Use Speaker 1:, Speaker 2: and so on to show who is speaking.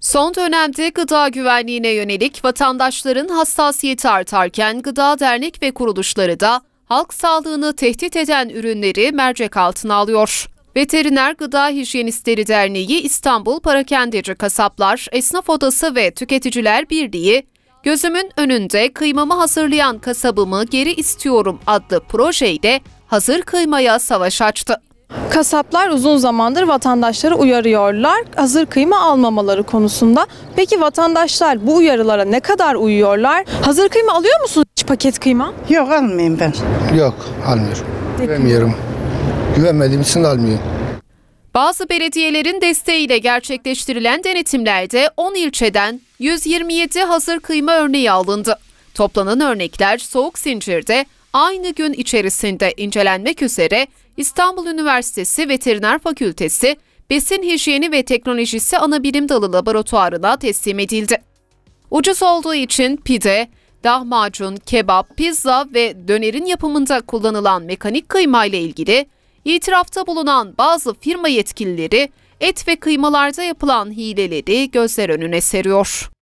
Speaker 1: Son dönemde gıda güvenliğine yönelik vatandaşların hassasiyeti artarken gıda dernek ve kuruluşları da halk sağlığını tehdit eden ürünleri mercek altına alıyor. Veteriner Gıda Hijyenistleri Derneği İstanbul Parakendeci Kasaplar, Esnaf Odası ve Tüketiciler Birliği, Gözümün önünde kıymamı hazırlayan kasabımı geri istiyorum adlı projeyle hazır kıymaya savaş açtı. Kasaplar uzun zamandır
Speaker 2: vatandaşları uyarıyorlar hazır kıyma almamaları konusunda. Peki vatandaşlar bu uyarılara ne kadar uyuyorlar? Hazır kıyma alıyor musunuz hiç paket kıyma? Yok almayayım ben.
Speaker 3: Yok almıyorum. Güvenmiyorum. Güvenmediğim için almıyorum.
Speaker 1: Bazı belediyelerin desteğiyle gerçekleştirilen denetimlerde 10 ilçeden 127 hazır kıyma örneği alındı. Toplanan örnekler soğuk zincirde aynı gün içerisinde incelenmek üzere İstanbul Üniversitesi Veteriner Fakültesi Besin Hijyeni ve Teknolojisi Anabilim Dalı Laboratuvarı'na teslim edildi. Ucuz olduğu için pide, lahmacun, kebap, pizza ve dönerin yapımında kullanılan mekanik kıyma ile ilgili itirafta bulunan bazı firma yetkilileri et ve kıymalarda yapılan hileleri gözler önüne seriyor.